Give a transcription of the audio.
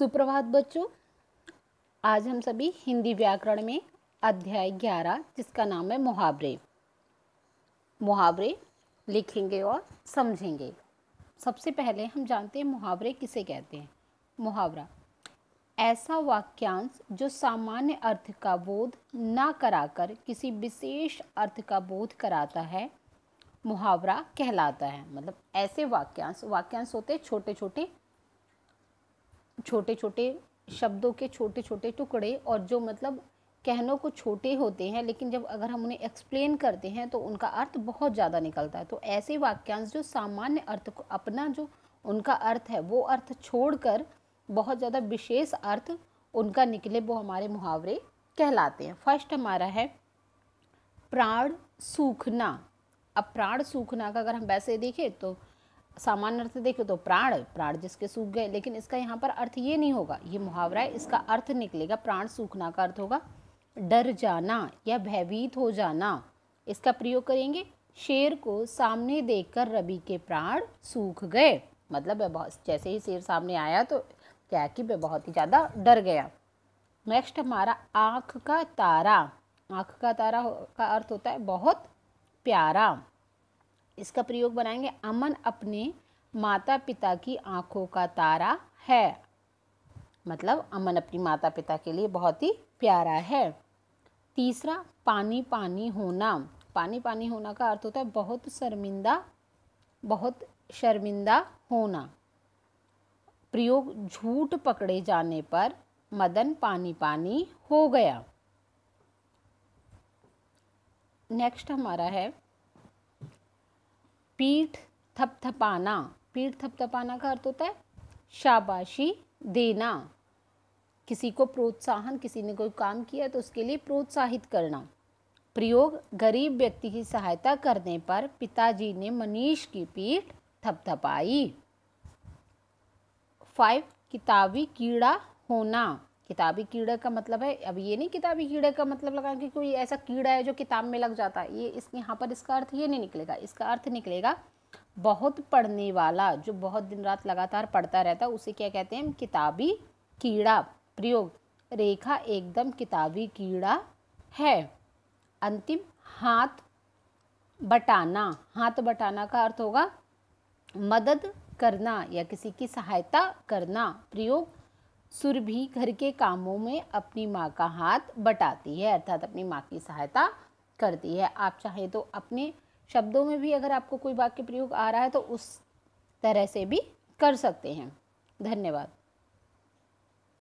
सुप्रभात बच्चों आज हम सभी हिंदी व्याकरण में अध्याय ग्यारह जिसका नाम है मुहावरे मुहावरे लिखेंगे और समझेंगे सबसे पहले हम जानते हैं मुहावरे किसे कहते हैं मुहावरा ऐसा वाक्यांश जो सामान्य अर्थ का बोध ना कराकर किसी विशेष अर्थ का बोध कराता है मुहावरा कहलाता है मतलब ऐसे वाक्यांश वाक्यांश होते छोटे छोटे छोटे छोटे शब्दों के छोटे छोटे टुकड़े और जो मतलब कहनों को छोटे होते हैं लेकिन जब अगर हम उन्हें एक्सप्लेन करते हैं तो उनका अर्थ बहुत ज़्यादा निकलता है तो ऐसे वाक्यांश जो सामान्य अर्थ को अपना जो उनका अर्थ है वो अर्थ छोड़कर बहुत ज़्यादा विशेष अर्थ उनका निकले वो हमारे मुहावरे कहलाते हैं फर्स्ट हमारा है प्राण सूखना अब प्राण सूखना का अगर हम वैसे देखें तो सामान्य अर्थ देखो तो प्राण प्राण जिसके सूख गए लेकिन इसका यहाँ पर अर्थ ये नहीं होगा ये मुहावरा है इसका अर्थ निकलेगा प्राण सूखना का अर्थ होगा डर जाना या भयभीत हो जाना इसका प्रयोग करेंगे शेर को सामने देखकर रवि के प्राण सूख गए मतलब वह जैसे ही शेर सामने आया तो क्या कि वह बहुत ही ज़्यादा डर गया नेक्स्ट हमारा आँख का तारा आँख का तारा का अर्थ होता है बहुत प्यारा इसका प्रयोग बनाएंगे अमन अपने माता पिता की आंखों का तारा है मतलब अमन अपनी माता पिता के लिए बहुत ही प्यारा है तीसरा पानी पानी होना पानी पानी होना का अर्थ होता है बहुत शर्मिंदा बहुत शर्मिंदा होना प्रयोग झूठ पकड़े जाने पर मदन पानी पानी हो गया नेक्स्ट हमारा है पीठ थपथपाना पीठ थपथपाना का अर्थ होता है शाबाशी देना किसी को प्रोत्साहन किसी ने कोई काम किया तो उसके लिए प्रोत्साहित करना प्रयोग गरीब व्यक्ति की सहायता करने पर पिताजी ने मनीष की पीठ थपथपाई फाइव किताबी कीड़ा होना किताबी कीड़े का मतलब है अब ये नहीं किताबी कीड़े का मतलब लगा कि कोई ऐसा कीड़ा है जो किताब में लग जाता है ये इस यहाँ पर इसका अर्थ ये नहीं निकलेगा इसका अर्थ निकलेगा बहुत पढ़ने वाला जो बहुत दिन रात लगातार पढ़ता रहता है उसे क्या कहते हैं किताबी कीड़ा प्रयोग रेखा एकदम किताबी कीड़ा है अंतिम हाथ बटाना हाथ बटाना का अर्थ होगा मदद करना या किसी की सहायता करना प्रयोग सुरभि घर के कामों में अपनी माँ का हाथ बटाती है अर्थात अपनी माँ की सहायता करती है आप चाहे तो अपने शब्दों में भी अगर आपको कोई वाक्य प्रयोग आ रहा है तो उस तरह से भी कर सकते हैं धन्यवाद